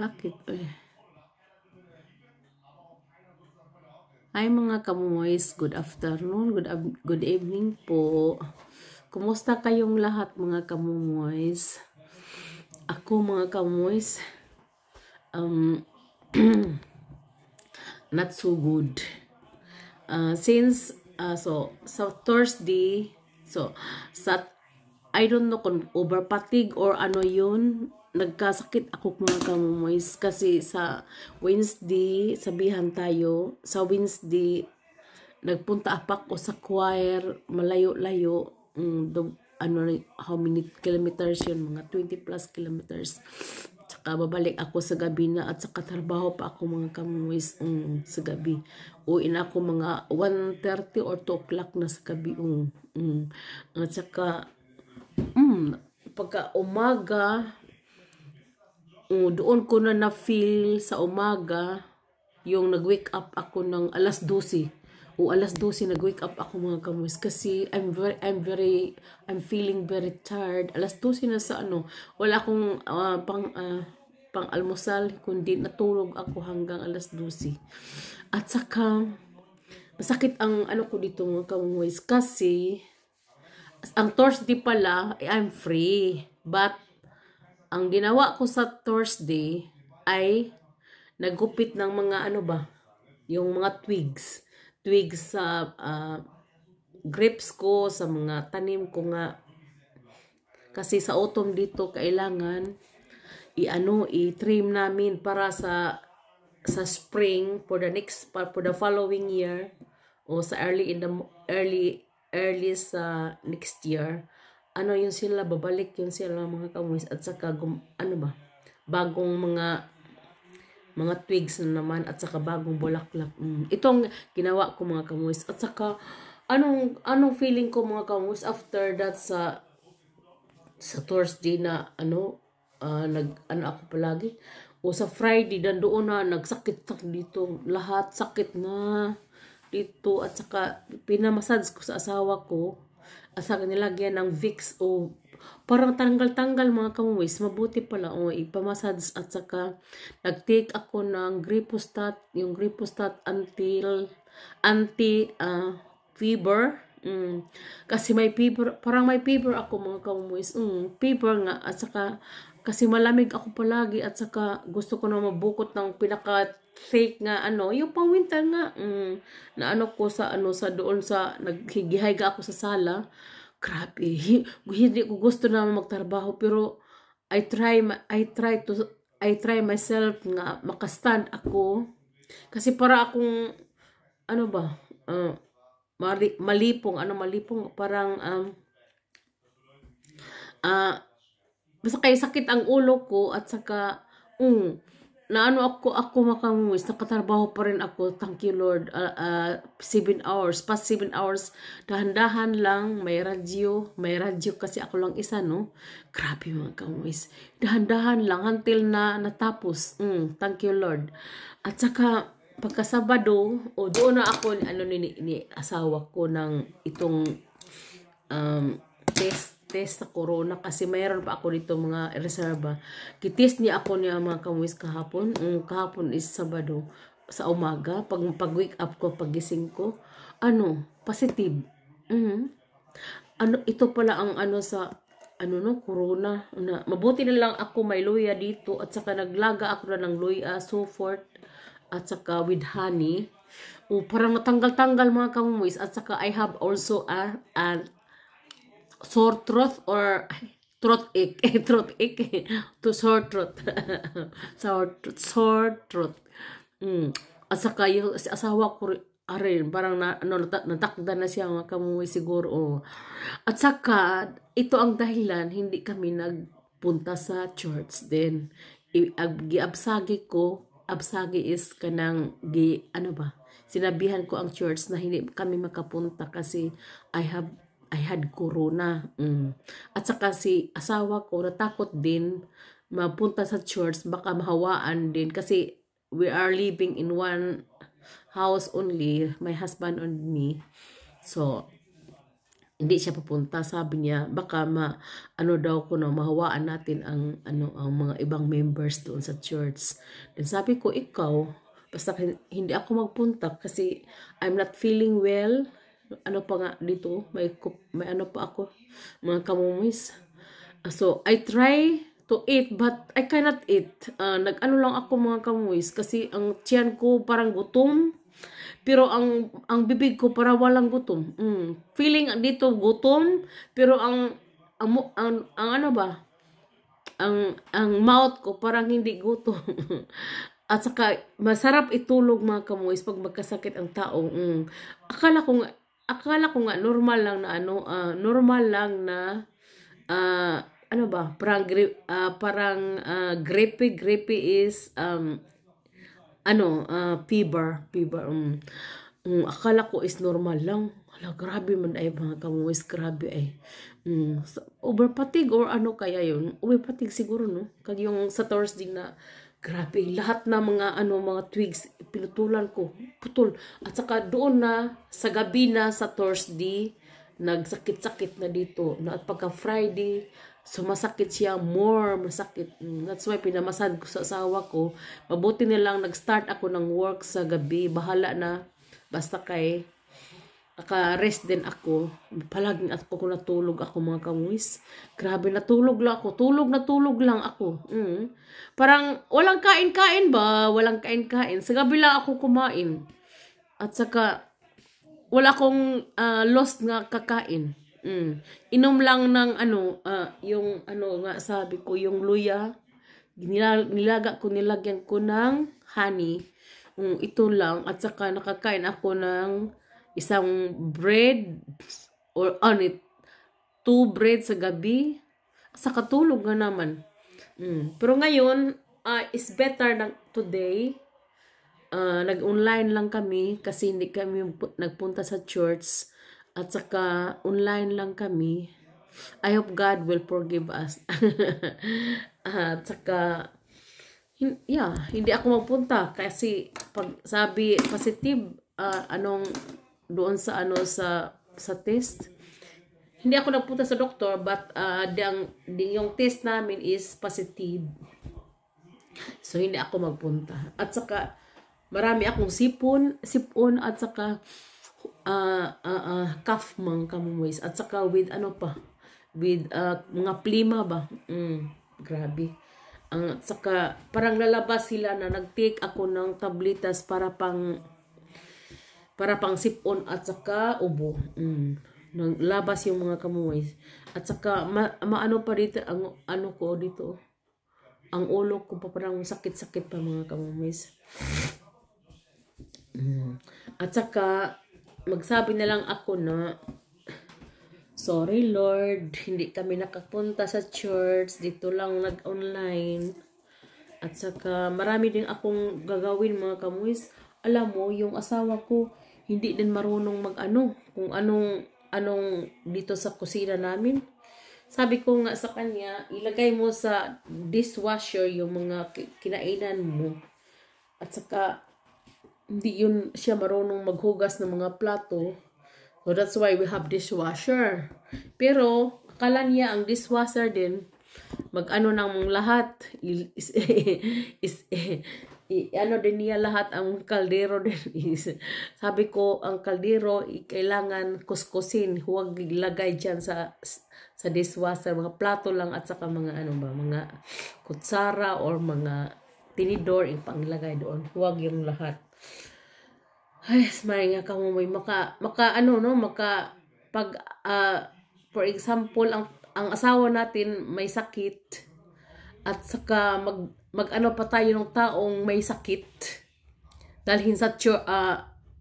Bakit? Uy. Ay mga kamumoys, good afternoon, good, good evening po. Kumusta kayong lahat mga kamumoys? Ako mga kamumoys, um, not so good. Uh, since, uh, so, so Thursday, so, sat, I don't know kung over fatigue or ano yun, nagkasakit ako mga kamumoys kasi sa Wednesday, sabihan tayo, sa Wednesday, nagpunta apak ko sa choir, malayo-layo, um, ano, how many kilometers yun, mga 20 plus kilometers. Tsaka babalik ako sa gabi na at saka trabaho pa ako mga kamuwis um, mm, sa gabi. Uwin ako mga 1.30 or 2 o'clock na sa gabi. Um, um. At saka, um, pagka umaga, um, doon ko na na-feel sa umaga yung nag-wake up ako ng alas 12 o alas 12 nag-wake up ako mga kamus kasi I'm very, I'm very I'm feeling very tired alas 12 na sa ano wala akong uh, pang uh, pang almusal kundi natulog ako hanggang alas 12 at saka masakit ang ano ko dito mga kamus kasi ang Thursday pala eh, I'm free but ang ginawa ko sa Thursday ay nagupit ng mga ano ba, yung mga twigs. Twigs sa uh, grapes ko, sa mga tanim ko nga. Kasi sa autumn dito, kailangan i-ano, i-trim namin para sa sa spring for the next for the following year o sa early in the early early sa next year ano yun sila, babalik yun sila mga kamuis at saka gum, ano ba, bagong mga mga twigs na naman at saka bagong bulaklak. Mm. Itong ginawa ko mga kamuis at saka anong anong feeling ko mga kamuis after that sa sa Thursday na ano uh, nag ano ako palagi o sa Friday nandoon na nagsakit na dito lahat sakit na dito at saka pinamasads ko sa asawa ko sabi sa nilagyan ng Vicks o parang tanggal-tanggal mga kamuwis, mabuti pala o oh, ipamassage at saka nagtake ako ng Gripostat, yung Gripostat until anti uh, fever mm. kasi may fever, parang may fever ako mga kamuwis, mm, fever nga at saka kasi malamig ako palagi at saka gusto ko na mabukot ng pinaka fake nga ano, yung pawinter winter nga, mm, na ano ko sa ano, sa doon sa, naghigihay ka ako sa sala, grabe, hindi ko gusto na magtrabaho, pero, I try, I try to, I try myself nga, makastand ako, kasi para akong, ano ba, uh, mali, malipong, ano malipong, parang, um, ah, uh, basta kay sakit ang ulo ko, at saka, um, na ano ako, ako makamuis, nakatrabaho pa rin ako, thank you Lord, 7 uh, uh, hours, past 7 hours, dahan-dahan lang, may radyo, may radyo kasi ako lang isa, no? Grabe mga kamuis, dahan-dahan lang until na natapos, mm, thank you Lord. At saka, pagkasabado, o doon na ako, ano, ni, ni asawa ko ng itong um, test test sa corona kasi mayroon pa ako dito mga reserva. Kitest niya ako niya mga kamuis kahapon. Um, kahapon is Sabado sa umaga. Pag, pag wake up ko, pag gising ko. Ano? Positive. Mm -hmm. ano, ito pala ang ano sa ano no, corona. Na, mabuti na lang ako may luya dito at saka naglaga ako na ng luya, so forth at saka with honey. O, mm, para matanggal-tanggal mga kamuis at saka I have also a, a sore throat or throat ache, throat ache, to sore throat, sore, sore throat. Mm. At saka yung asawa ko rin, parang na, ano, natakda na siya mga kamuwi siguro. Oh. At saka, ito ang dahilan, hindi kami nagpunta sa church din. Giabsagi ko, absagi is kanang gi, ano ba, sinabihan ko ang church na hindi kami makapunta kasi I have I had corona. Mm. At saka si asawa ko natakot din mapunta sa church baka mahawaan din kasi we are living in one house only, my husband and me. So, hindi siya papunta. Sabi niya, baka ma, ano daw ko na mahawaan natin ang, ano, ang mga ibang members doon sa church. Then sabi ko, ikaw, basta hindi ako magpunta kasi I'm not feeling well ano pa nga dito, may, may ano pa ako, mga kamumis. Ah, so, I try to eat but I cannot eat. Uh, Nag-ano lang ako mga kamumis kasi ang tiyan ko parang gutom. Pero ang ang bibig ko para walang gutom. Mm. Feeling dito gutom pero ang ang, ang, ang ano ba? Ang ang mouth ko parang hindi gutom. At saka, masarap itulog mga kamuis pag magkasakit ang tao. Mm. Akala ko nga, akala ko nga normal lang na ano, uh, normal lang na uh, ano ba, parang uh, parang uh, gripe, gripe is um ano, uh, fever, fever. Um, um, akala ko is normal lang. Hala, grabe man ay mga kamuwis, grabe ay. Um, mm, overpatig or ano kaya yun? Overpatig siguro, no? Kag yung sa Thursday na Grabe, lahat na mga ano mga twigs pinutulan ko. Putol. At saka doon na sa gabi na sa Thursday, nagsakit-sakit na dito. Na at pagka Friday, sumasakit siya more masakit. That's why pinamasahan ko sa asawa ko. Mabuti na lang nag-start ako ng work sa gabi. Bahala na basta kay naka-rest din ako. Palaging ako kung natulog ako mga kawis. Grabe, natulog lang ako. Tulog na tulog lang ako. Mm. Parang walang kain-kain ba? Walang kain-kain. Sa gabi lang ako kumain. At saka, wala akong uh, lost nga kakain. Mm. Inom lang ng ano, uh, yung ano nga sabi ko, yung luya. Nilag nilaga ko, nilagyan ko ng honey. Mm, ito lang. At saka nakakain ako ng isang bread or ano it, two bread sa gabi sa katulog nga naman mm. pero ngayon uh, ah, is better ng today uh, nag-online lang kami kasi hindi kami nagpunta sa church at saka online lang kami I hope God will forgive us at saka yeah, hindi ako magpunta kasi pag sabi positive uh, anong doon sa ano sa sa test. Hindi ako nagpunta sa doktor but uh, yung test namin is positive. So hindi ako magpunta. At saka marami akong sipon, sipon at saka uh, uh, uh, calf mang kamumoys at saka with ano pa with uh, mga plima ba. Mm, grabe. Ang uh, saka parang lalabas sila na nag-take ako ng tabletas para pang para pang sipon at saka ubo. Mm. Nang labas yung mga kamoy. At saka ma maano pa dito ang ano ko dito. Ang ulo ko pa parang sakit-sakit pa mga kamumis. Mm. At saka magsabi na lang ako na Sorry Lord, hindi kami nakapunta sa church. Dito lang nag-online. At saka marami din akong gagawin mga kamuis. Alam mo, yung asawa ko, hindi din marunong mag-ano, kung anong, anong dito sa kusina namin. Sabi ko nga sa kanya, ilagay mo sa dishwasher yung mga kinainan mo. At saka, hindi yun siya marunong maghugas ng mga plato. So, that's why we have dishwasher. Pero, akala niya ang dishwasher din, mag-ano ng lahat. Is, is, is, i, ano din niya lahat ang kaldero din is sabi ko ang kaldero kailangan kuskusin huwag ilagay diyan sa sa dishwasher mga plato lang at saka mga ano ba mga kutsara or mga tinidor panglagay doon huwag yung lahat ay smile nga ka may maka maka ano no maka pag uh, for example ang ang asawa natin may sakit at saka mag mag-ano pa tayo ng taong may sakit. Dahil sa uh,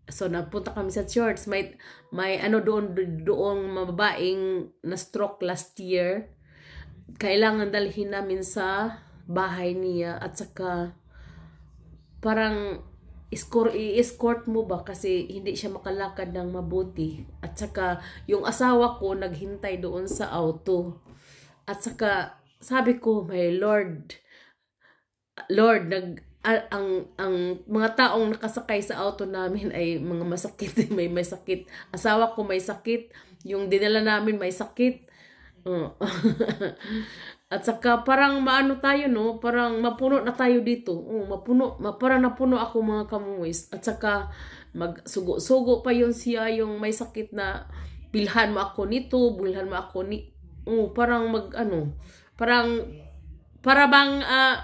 so napunta kami sa church, may may ano doon doong mababaing na stroke last year. Kailangan dalhin namin sa bahay niya at saka parang escort, i-escort mo ba kasi hindi siya makalakad ng mabuti. At saka, yung asawa ko naghintay doon sa auto. At saka, sabi ko, my Lord, Lord, nag uh, ang ang mga taong nakasakay sa auto namin ay mga masakit, may may sakit. Asawa ko may sakit, yung dinala namin may sakit. Uh, At saka parang maano tayo no, parang mapuno na tayo dito. Oh, uh, mapuno, parang napuno ako mga kamuwis. At saka magsugo-sugo pa yon siya yung may sakit na bilhan mo ako nito, bilhan mo ako ni. Oh, uh, parang mag ano, parang para bang uh,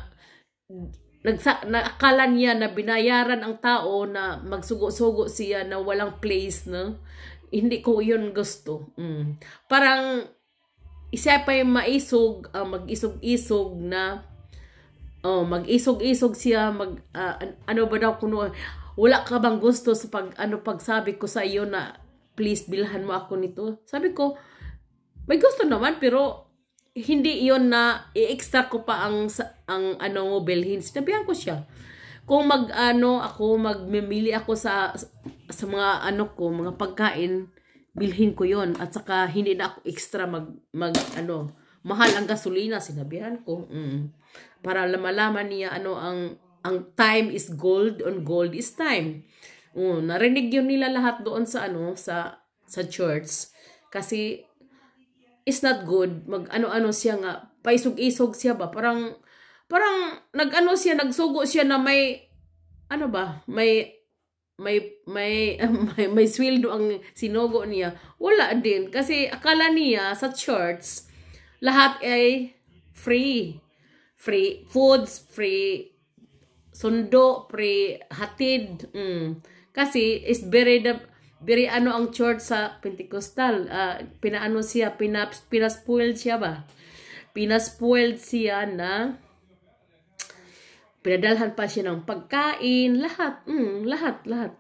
nagsa, nakala niya na binayaran ang tao na magsugo-sugo siya na walang place no hindi ko yun gusto mm. parang isa pa yung maisog uh, mag-isog-isog na oh mag-isog-isog siya mag uh, ano ba daw kuno wala ka bang gusto sa pag ano pagsabi ko sa iyo na please bilhan mo ako nito sabi ko may gusto naman pero hindi yon na i-extra ko pa ang ang ano mo bilhin. Sinabihan ko siya. Kung mag ano ako magmimili ako sa sa mga ano ko, mga pagkain, bilhin ko yon at saka hindi na ako extra mag mag ano, mahal ang gasolina sinabihan ko. Mm. Para malaman niya ano ang ang time is gold on gold is time. Oo, mm, uh, narinig yun nila lahat doon sa ano sa sa church kasi is not good. Mag ano-ano siya nga. Paisog-isog siya ba? Parang, parang nag-ano siya, nagsugo siya na may, ano ba? May, may, may, may, may swildo ang sinugo niya. Wala din. Kasi akala niya sa church, lahat ay free. Free foods, free sundo, free hatid. Mm. Kasi is very the, Biri ano ang church sa Pentecostal? Uh, pinaano siya? Pinaps, pinaspoiled siya ba? Pinaspoiled siya na pinadalhan pa siya ng pagkain, lahat, mm, lahat, lahat.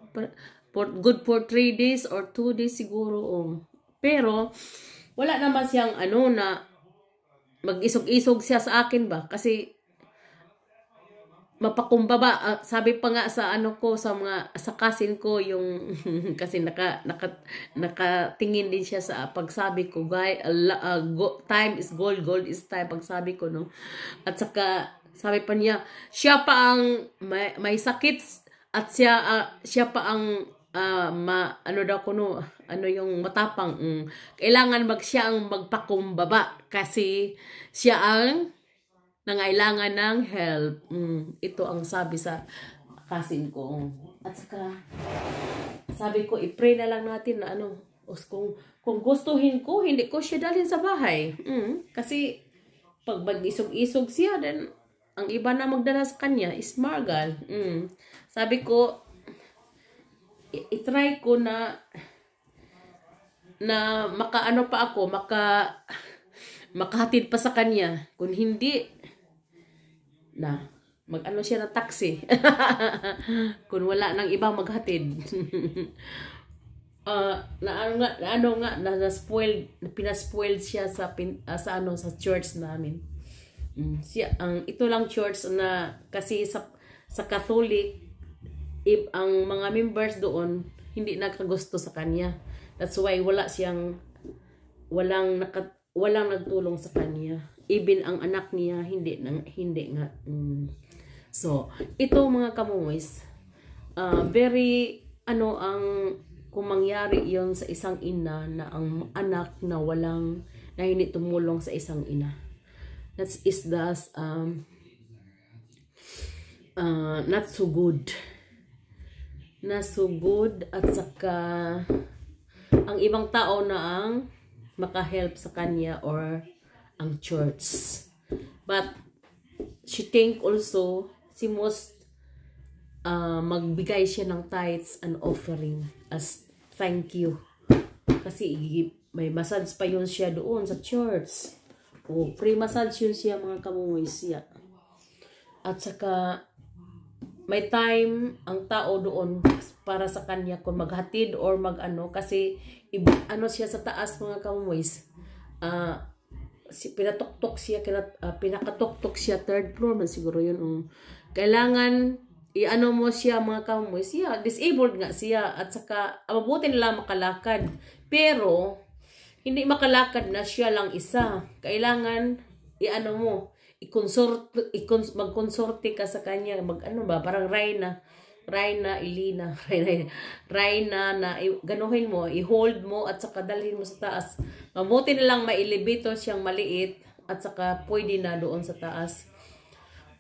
For, good for 3 days or 2 days siguro. Oh. Pero, wala naman siyang ano na mag-isog-isog siya sa akin ba? Kasi, mapakumbaba. Uh, sabi pa nga sa ano ko, sa mga, sa kasin ko, yung, kasi naka, naka, nakatingin din siya sa pagsabi ko, guy, uh, go, time is gold, gold is time, pagsabi ko, no? At saka, sabi pa niya, siya pa ang may, may sakit at siya, uh, siya pa ang uh, ma, ano daw ko no, ano yung matapang, mm, kailangan mag siya ang magpakumbaba kasi siya ang nangailangan ng help. Mm, ito ang sabi sa kasin ko. At saka, sabi ko, i-pray na lang natin na ano, kung, kung gustuhin ko, hindi ko siya dalhin sa bahay. Mm, kasi, pag mag-isog-isog siya, then, ang iba na magdala sa kanya is Margal. Mm. Sabi ko, itry ko na na makaano pa ako, maka makahatid pa sa kanya. Kung hindi, na mag-ano siya ng taxi. Kung wala nang ibang maghatid. uh, na ano nga, na ano nga, na, na spoiled, na pinaspoiled siya sa, pin, uh, sa ano, sa church namin. Mm, siya, ang, ito lang church na, kasi sa, sa Catholic, if ang mga members doon, hindi nagkagusto sa kanya. That's why wala siyang, walang, naka, walang nagtulong sa kanya even ang anak niya hindi nang hindi nga mm. so ito mga kamuis uh, ah, very ano ang kung mangyari yon sa isang ina na ang anak na walang na hindi tumulong sa isang ina that is thus um, uh, not so good na so good at saka ang ibang tao na ang maka-help sa kanya or ang church. But, she think also, si most uh, magbigay siya ng tithes and offering as thank you. Kasi may massage pa yun siya doon sa church. O, free massage yun siya mga kamungoy siya. At saka, may time ang tao doon para sa kanya kung maghatid or magano kasi ano siya sa taas mga kamuways uh, si, pinatuktok siya, kinat, uh, ah, pinakatuktok siya third floor man siguro yun. Um, kailangan iano mo siya mga kamoy siya, disabled nga siya at saka ah, mabuti nila makalakad. Pero hindi makalakad na siya lang isa. Kailangan iano mo, i-consort, i consorte ka sa kanya, mag-ano ba, parang Rina try na ilina, try na, try na, na ganuhin mo, i-hold mo at saka dalhin mo sa taas. Mabuti na lang mailibito siyang maliit at saka pwede na doon sa taas.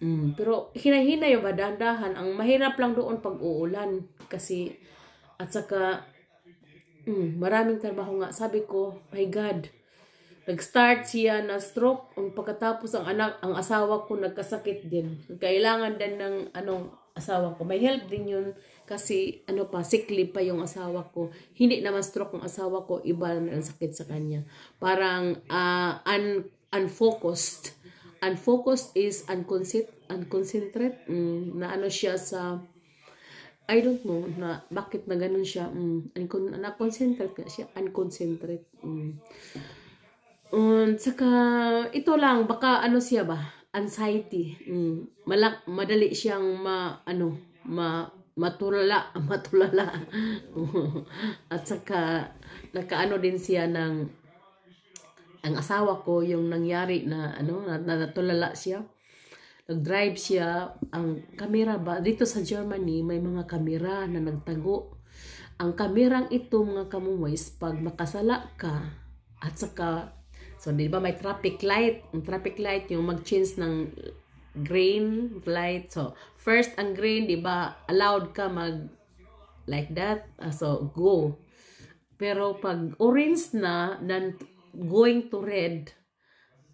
Mm, pero hinahina yung dahan Ang mahirap lang doon pag uulan kasi at saka mm, maraming trabaho nga. Sabi ko, my God, Nag-start siya na stroke. Um, pagkatapos ang anak, ang asawa ko nagkasakit din. Kailangan din ng anong asawa ko. May help din yun kasi ano pa, sick pa yung asawa ko. Hindi naman stroke ang asawa ko, iba na ang sakit sa kanya. Parang uh, un unfocused. Unfocused is unconcent unconcentrate. Mm, na ano siya sa I don't know na bakit na ganun siya. Mm, uncon na-concentrate siya. Unconcentrate. Mm. Um, mm, saka, ito lang, baka ano siya ba? anxiety. Mm. Malak, madali siyang ma, ano, ma, matulala, matulala. At saka, nakaano din siya ng, ang asawa ko, yung nangyari na, ano, natulala siya. Nag-drive siya, ang kamera ba, dito sa Germany, may mga kamera na nagtago. Ang kamerang ito, mga kamuways, pag makasala ka, at saka So, di ba may traffic light? Ang traffic light, yung mag-change ng green light. So, first, ang green, di ba, allowed ka mag like that. Ah, so, go. Pero pag orange na, then going to red,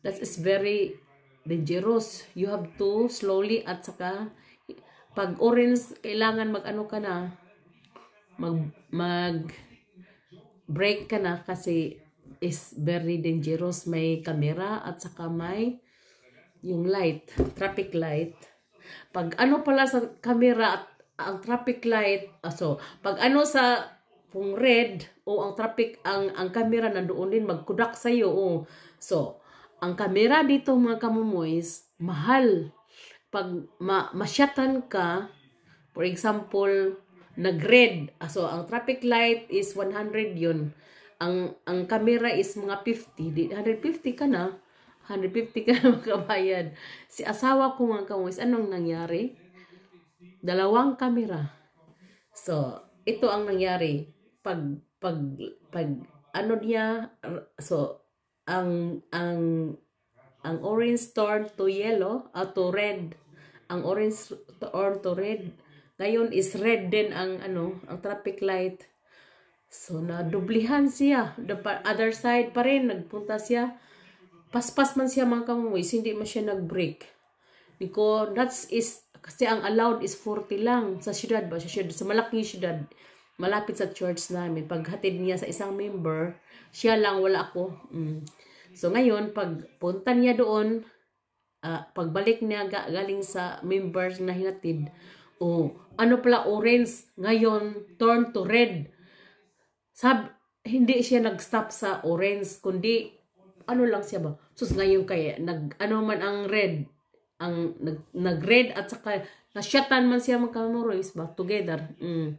that is very dangerous. You have to slowly at saka pag orange, kailangan mag-ano ka na, mag, mag break ka na kasi is very dangerous. May camera at saka may yung light, traffic light. Pag ano pala sa camera at ang traffic light, ah, so, pag ano sa kung red o ang traffic ang ang camera doon din magkudak sa iyo. So, ang camera dito mga kamumoys, mahal. Pag ma masyatan ka, for example, nag-red. Ah, so, ang traffic light is 100 yun ang ang camera is mga 50, 150 ka na, 150 ka na makabayad. Si asawa ko mga kamuis, anong nangyari? Dalawang camera. So, ito ang nangyari pag pag pag ano niya so ang ang ang orange turn to yellow uh, to red ang orange turn to red ngayon is red din ang ano ang traffic light So, nadublihan siya. Dapat other side pa rin, nagpunta siya. Paspas man siya mga kamuwis, hindi man siya nag-break. Niko, that's is, kasi ang allowed is 40 lang sa syudad ba? Sa, syudad, sa malaking syudad, malapit sa church namin. Paghatid niya sa isang member, siya lang, wala ako. Mm. So, ngayon, pag punta niya doon, uh, pagbalik niya galing sa members na hinatid, oh, ano pala orange, ngayon, turn to red Sab, hindi siya nag-stop sa orange, kundi ano lang siya ba? Sus, ngayon kaya, nag, ano man ang red, ang nag-red at saka nasyatan man siya mga kamuroys ba? Together. Mm.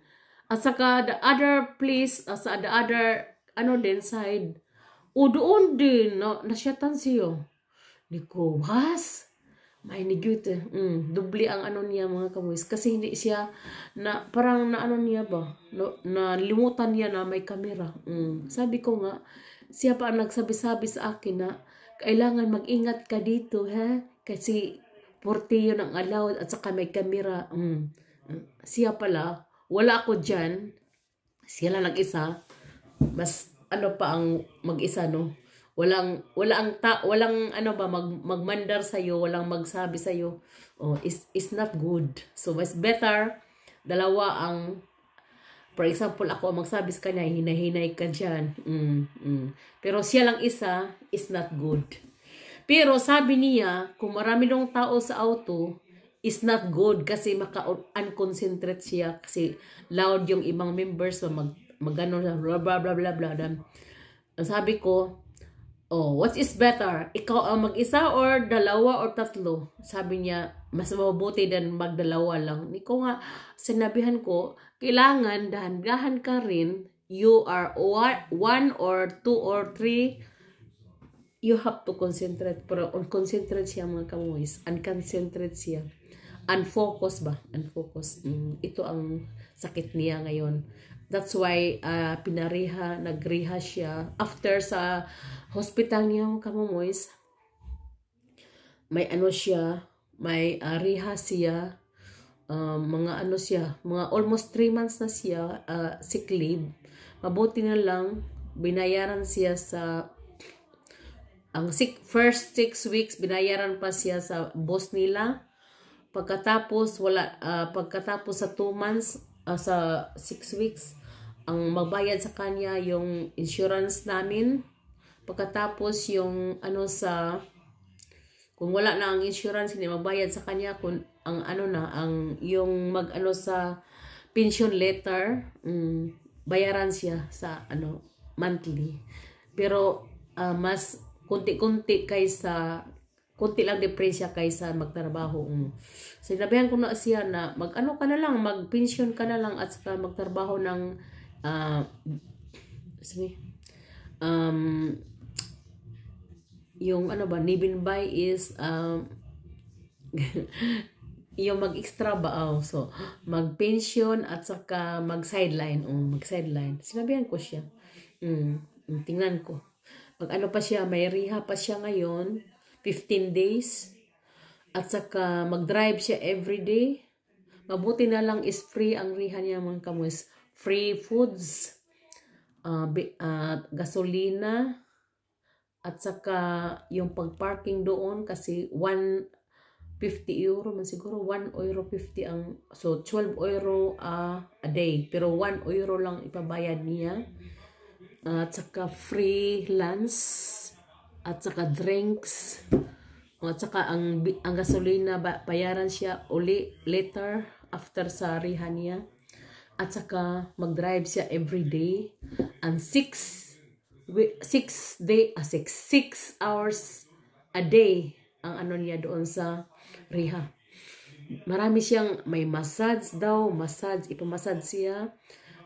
At saka the other place, uh, sa the other, ano din, side, o doon din, no, nasyatan siya. Ni ko, was? Mahinigit eh. Mm, dubli ang ano niya mga kamuis. Kasi hindi siya, na, parang na ano niya ba, no, na limutan niya na may kamera. Mm. Sabi ko nga, siya pa ang nagsabi-sabi sa akin na, kailangan mag-ingat ka dito, ha? Kasi 40 yun ang allowed at saka may kamera. Mm. Siya pala, wala ako dyan. Siya lang nag-isa. Mas ano pa ang mag-isa, no? Walang wala ang ta, walang ano ba mag, magmandar sa iyo, walang magsabi sa iyo, oh, is is not good. So mas better dalawa ang For example, ako magsabi sa kanya, hinahinay ka dyan. Mm, mm. Pero siya lang isa, is not good. Pero sabi niya, kung marami nung tao sa auto, is not good kasi maka-unconcentrate siya kasi loud yung ibang members so mag, mag ano, bla bla bla bla bla. Sabi ko, Oh, what is better? Ikaw ang mag-isa or dalawa or tatlo? Sabi niya, mas mabuti din magdalawa lang. Ikaw nga, sinabihan ko, kailangan dahan-dahan ka rin. You are one or two or three. You have to concentrate. Pero concentrate siya mga kamuis. Unconcentrate siya. Unfocus ba? Unfocus. Mm, ito ang sakit niya ngayon. That's why uh, ah, pinareha, nagreha siya. After sa hospital niya, kamumoys, may ano siya, may uh, ah, reha siya, uh, mga ano siya, mga almost 3 months na siya, uh, sick leave. Mabuti na lang, binayaran siya sa ang six, first six weeks binayaran pa siya sa boss nila pagkatapos wala uh, pagkatapos sa 2 months uh, sa 6 weeks ang magbayad sa kanya yung insurance namin. Pagkatapos yung ano sa kung wala na ang insurance hindi magbayad sa kanya kung ang ano na ang yung mag magano sa pension letter, um, bayaran siya sa ano monthly. Pero uh, mas kunti-kunti kaysa kunti lang depresya kaysa magtrabaho. Mm. Sinabihan ko na siya na mag-ano ka na lang, mag-pension ka na lang at saka magtrabaho ng uh, um, sige, um, yung ano ba, nibin is, um, yung mag-extra ba, oh, so, mag-pension at saka mag-sideline, oh, mag-sideline. Sinabihan ko siya. Mm, mm tingnan ko. Pag ano pa siya, may riha pa siya ngayon, 15 days, at saka mag-drive siya everyday. Mabuti na lang is free ang riha niya mga kamus free foods, uh, uh, gasolina, at saka yung pagparking doon kasi 150 euro man siguro 1 euro 50 ang so 12 euro uh, a day pero 1 euro lang ipabayad niya uh, at saka free lunch at saka drinks at saka ang, ang gasolina bayaran siya uli later after sa rihan niya at saka, mag-drive siya every day. And 6 6 day, ah, 6 6 hours a day ang ano niya doon sa riha marami siyang may massage daw, massage, ipamassage siya,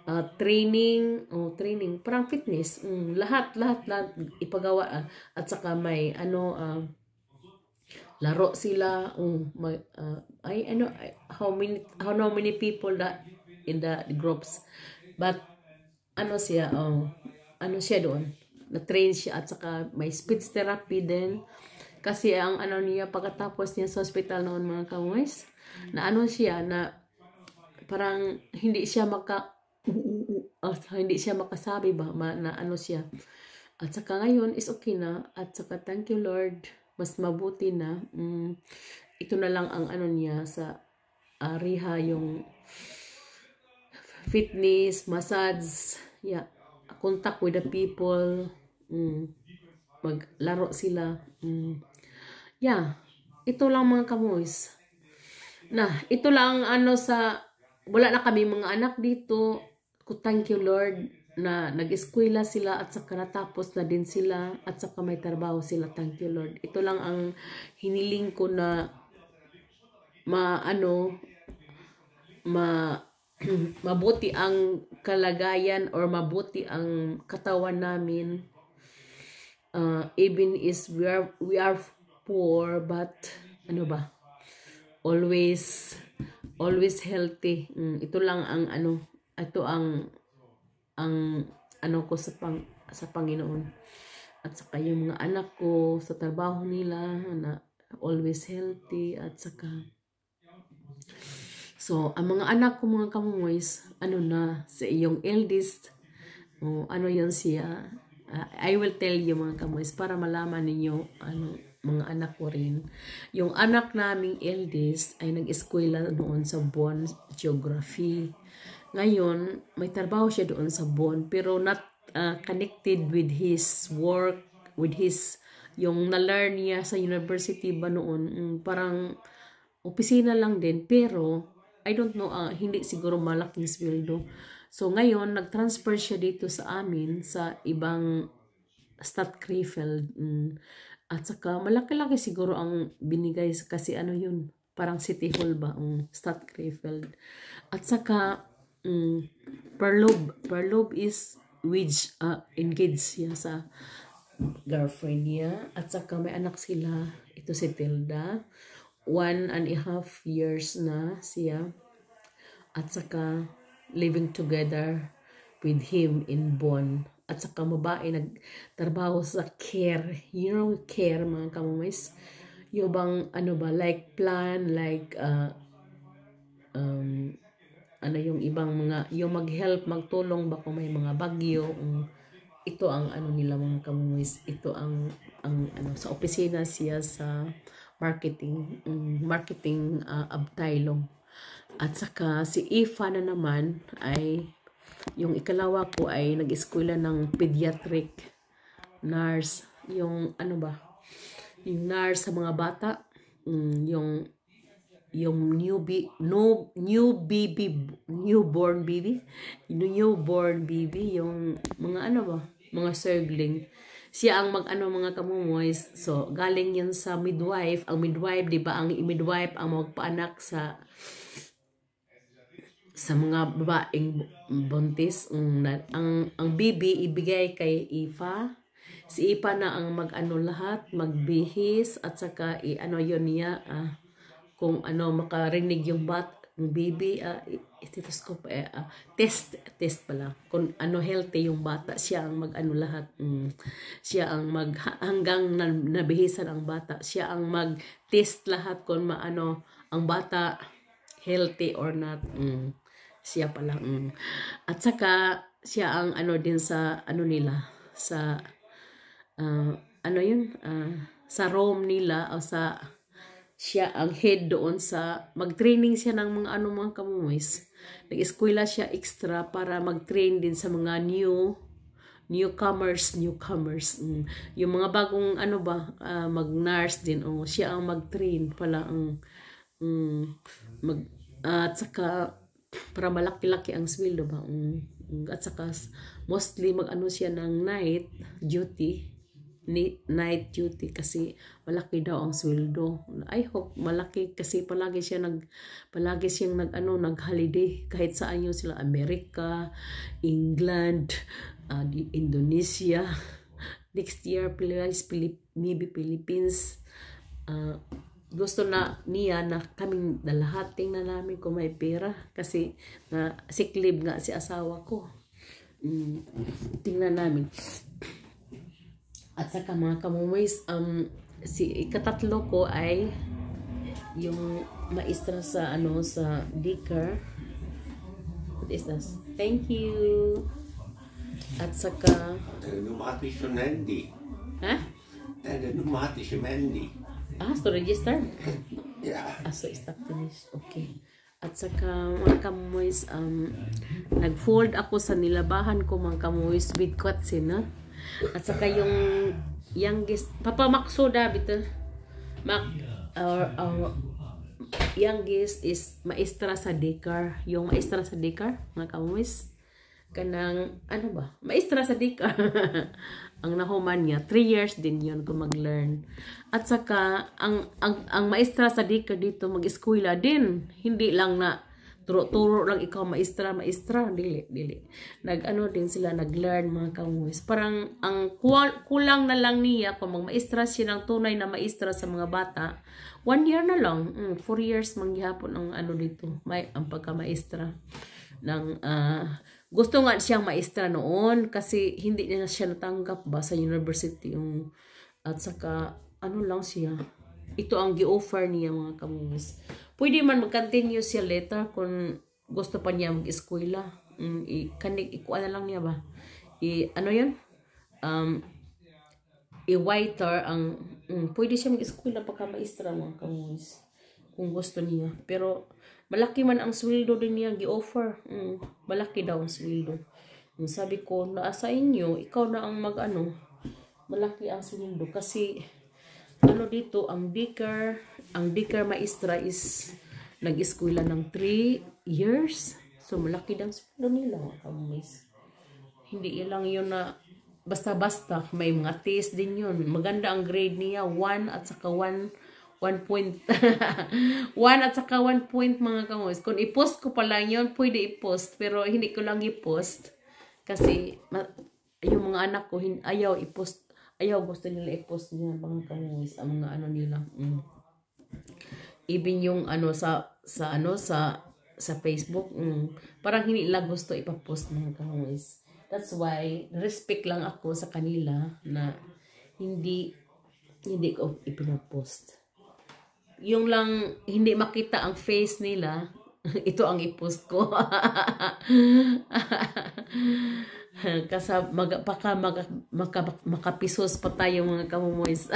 uh, training, oh, training, parang fitness, mm, lahat, lahat, na ipagawa, uh, at saka may, ano, uh, laro sila, um, may, uh, ay, ano, how many, how, how many people that in the groups. But, ano siya, oh, ano siya doon? Na-train siya at saka may speech therapy din. Kasi ang ano niya, pagkatapos niya sa hospital noon mga kamoys, na ano siya, na parang hindi siya maka, uh, uh, uh, hindi siya makasabi ba, ma, na ano siya. At saka ngayon is okay na. At saka thank you Lord. Mas mabuti na. Mm, ito na lang ang ano niya sa uh, ah, riha yung fitness, massage, yeah, contact with the people, mm, maglaro sila. Mm. Yeah, ito lang mga kamoys. Na, ito lang ano sa, wala na kami mga anak dito. Thank you Lord na nag-eskwela sila at saka natapos na din sila at saka may trabaho sila. Thank you Lord. Ito lang ang hiniling ko na maano ma ano, mabuti ang kalagayan or mabuti ang katawan namin uh, even is we are we are poor but ano ba always always healthy mm, ito lang ang ano ito ang ang ano ko sa pang sa Panginoon at sa yung mga anak ko sa trabaho nila na always healthy at saka So, ang mga anak ko mga kamungoys, ano na, sa iyong eldest, o oh, ano yon siya, uh, I will tell you mga kamungoys, para malaman ninyo, ano, mga anak ko rin. Yung anak naming eldest ay nag-eskwela noon sa Bonn Geography. Ngayon, may trabaho siya doon sa Bonn, pero not uh, connected with his work, with his, yung na-learn niya sa university ba noon, mm, parang opisina lang din, pero I don't know, uh, hindi siguro malaking sweldo. So ngayon, nag-transfer siya dito sa amin sa ibang Stat Krefeld. Mm. At saka malaki-laki siguro ang binigay kasi ano yun, parang City Hall ba, um, Stat Krefeld. At saka um, per lobe, is wage uh, engaged siya sa girlfriend niya. At saka may anak sila, ito si Tilda one and a half years na siya at saka living together with him in Bonn at saka babae nagtrabaho sa care you know care mga kamumis yung bang ano ba like plan like uh, um, ano yung ibang mga yung mag-help magtulong ba kung may mga bagyo um, ito ang ano nila mga kamamis ito ang ang ano sa opisina siya sa marketing mm, marketing uh, ah, abtailong. At saka si Ifa na naman ay yung ikalawa ko ay nag-eskwela ng pediatric nurse, yung ano ba? Yung nurse sa mga bata, mm, yung yung newbie no new baby newborn baby yung newborn baby yung mga ano ba mga surgling siya ang mag-ano mga kamumoys. So, galing yan sa midwife. Ang midwife, di ba, ang midwife ang magpaanak sa sa mga babaeng buntis ang, ang, ang bibi ibigay kay Ifa si Ifa na ang mag-ano lahat magbihis at saka i-ano yun niya ah, kung ano makarinig yung bat yung baby uh, ah, stethoscope eh, uh, test test pala kung ano healthy yung bata siya ang mag ano lahat mm, siya ang mag hanggang nabihisan ang bata siya ang mag test lahat kung maano ang bata healthy or not mm, siya pala mm. at saka siya ang ano din sa ano nila sa uh, ano yun uh, sa room nila o sa siya ang head doon sa, mag-training siya ng mga anumang mga Nag-eskwela siya extra para mag-train din sa mga new newcomers, newcomers. Mm. Yung mga bagong ano ba, uh, mag-nurse din. Oh, siya ang mag-train pala ang mm, mag uh, at saka para malaki-laki ang sweldo ba. mm, at saka mostly mag-ano siya ng night duty night duty kasi malaki daw ang sweldo. I hope malaki kasi palagi siya nag palagi siyang nag ano nag holiday kahit saan yun sila Amerika, England, uh, Indonesia. Next year please Pilip, maybe Philippines. Uh, gusto na niya na kaming na lahat tingnan namin ko may pera kasi na siklib nga si asawa ko. Mm, tingnan namin. At saka mga kamumays, um, si ikatatlo ko ay yung maestra sa ano sa Dicker. What is this? Thank you. At saka Tanumati si Mandy. Ha? Tanumati si Mandy. Ah, to register? yeah. Ah, so stop finish. Okay. At saka mga kamuis, um, nag-fold ako sa nilabahan ko mga kamuis with cuts, eh, na? At saka yung youngest, Papa Maksoda bito. Mak, our, or, youngest is maestra sa daycare. Yung maestra sa daycare, mga kamuis. Kanang, ano ba? Maestra sa daycare. ang nahuman niya, 3 years din yun kung mag-learn. At saka, ang, ang, ang maestra sa daycare dito, mag-eskwela din. Hindi lang na turo-turo lang ikaw maestra maestra dili dili nagano din sila naglearn mga kamuis parang ang kulang na lang niya kung mag maestra siya ng tunay na maestra sa mga bata one year na lang mm, four years manggihapon ang ano dito may ang pagka maestra ng uh, gusto nga siyang maestra noon kasi hindi niya na siya natanggap ba sa university yung at saka ano lang siya ito ang gi-offer niya mga kamuis Pwede man mag-continue siya later kung gusto pa niya mag-eskwela. Mm, i-kanig, ikuha na lang niya ba? I, ano yun? Um, i-whiter ang, mm, pwede siya mag-eskwela pagka maestra mga kamunis. Kung gusto niya. Pero, malaki man ang sweldo din niya gi-offer. Mm, malaki daw ang sweldo. Mm, sabi ko, naa sa inyo, ikaw na ang mag-ano, malaki ang sweldo. Kasi, ano dito, ang bicker, ang bicker maestra is nag-eskwela ng 3 years. So, malaki daw sweldo nila, kamis. Hindi ilang yun na basta-basta. May mga taste din yun. Maganda ang grade niya. 1 at saka 1 1 point. 1 at saka 1 point mga kamis. Kung i-post ko pa lang yun, pwede i-post. Pero hindi ko lang i-post. Kasi yung mga anak ko, ayaw i-post ayaw gusto nila i-post nila pang kanyis ang mga ano nila mm. even yung ano sa sa ano sa sa Facebook mm, parang hindi nila gusto ipapost mga kanyis that's why respect lang ako sa kanila na hindi hindi ko ipinapost yung lang hindi makita ang face nila ito ang ipost ko Kasab, mag, baka mag, maka, makapisos pa tayo mga kamumoys.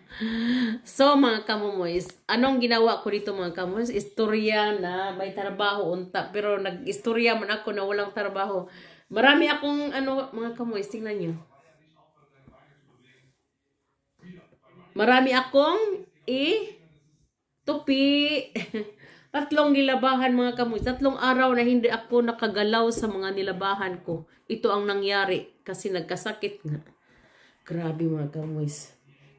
so mga kamumoys, anong ginawa ko dito mga kamumoys? Istorya na may trabaho unta. Pero nag-istorya man ako na walang trabaho. Marami akong ano mga kamumoys, tingnan niyo. Marami akong i-tupi. Tatlong nilabahan mga kamoy. Tatlong araw na hindi ako nakagalaw sa mga nilabahan ko. Ito ang nangyari kasi nagkasakit nga. Grabe mga kamoy.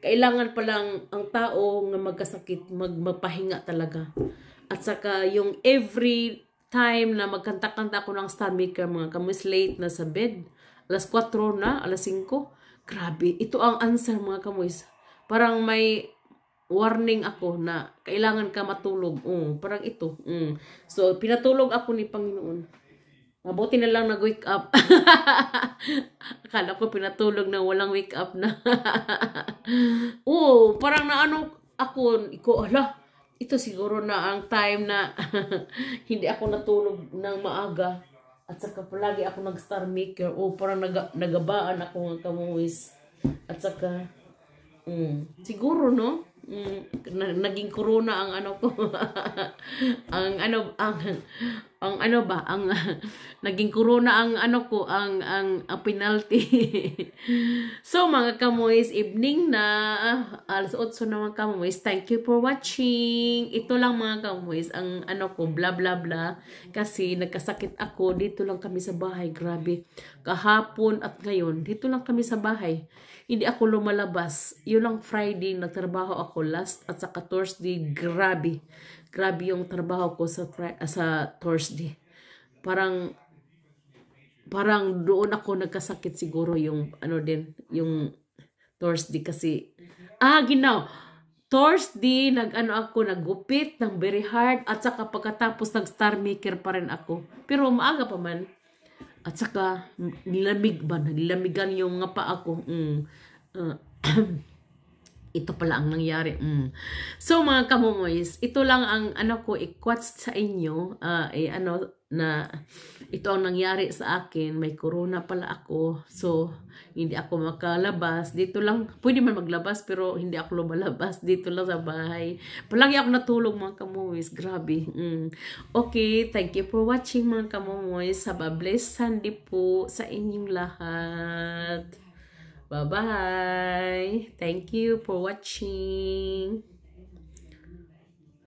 Kailangan palang ang tao na magkasakit magmapahinga talaga. At saka yung every time na magkanta-kanta ako ng star maker mga kamoy. Late na sa bed. Alas 4 na, alas 5. Grabe. Ito ang answer mga kamoy. Parang may warning ako na kailangan ka matulog. Mm, parang ito. Mm. So, pinatulog ako ni Panginoon. Mabuti na lang nag-wake up. Akala ko pinatulog na walang wake up na. Oo, parang naano ako, iko, ala, ito siguro na ang time na hindi ako natulog ng maaga. At saka palagi ako nag-star maker. Oo, parang nag nagabaan ako ng kamuwis. At saka, mm, siguro no, Mm, naging corona ang ano ko ang ano ang ang ano ba ang naging corona ang ano ko ang ang, ang penalty so mga kamoys evening na alas 8 na mga kamoys thank you for watching ito lang mga kamoys ang ano ko bla bla bla kasi nagkasakit ako dito lang kami sa bahay grabe kahapon at ngayon dito lang kami sa bahay hindi ako lumalabas. Yun lang Friday, nagtrabaho ako last at sa Thursday, grabe. Grabe yung trabaho ko sa, Friday, ah, sa Thursday. Parang, parang doon ako nagkasakit siguro yung, ano din, yung Thursday kasi, ah, ginaw, Thursday, nag-ano ako, naggupit nang very hard at saka pagkatapos nag-star maker pa rin ako. Pero maaga pa man. At saka, nilamig ba? Nilamigan yung nga pa ako. Mm. Uh, ito pala ang nangyari. Mm. So mga kamumoys, ito lang ang ano ko ikwats sa inyo. Uh, eh, ano, na ito ang nangyari sa akin, may corona pala ako, so hindi ako makalabas, dito lang, pwede man maglabas pero hindi ako lumalabas, dito lang sa bahay. Palagi ako natulog mga kamuwis, grabe. Mm. Okay, thank you for watching mga kamuwis, have a blessed Sunday po sa inyong lahat. Bye-bye. Thank you for watching.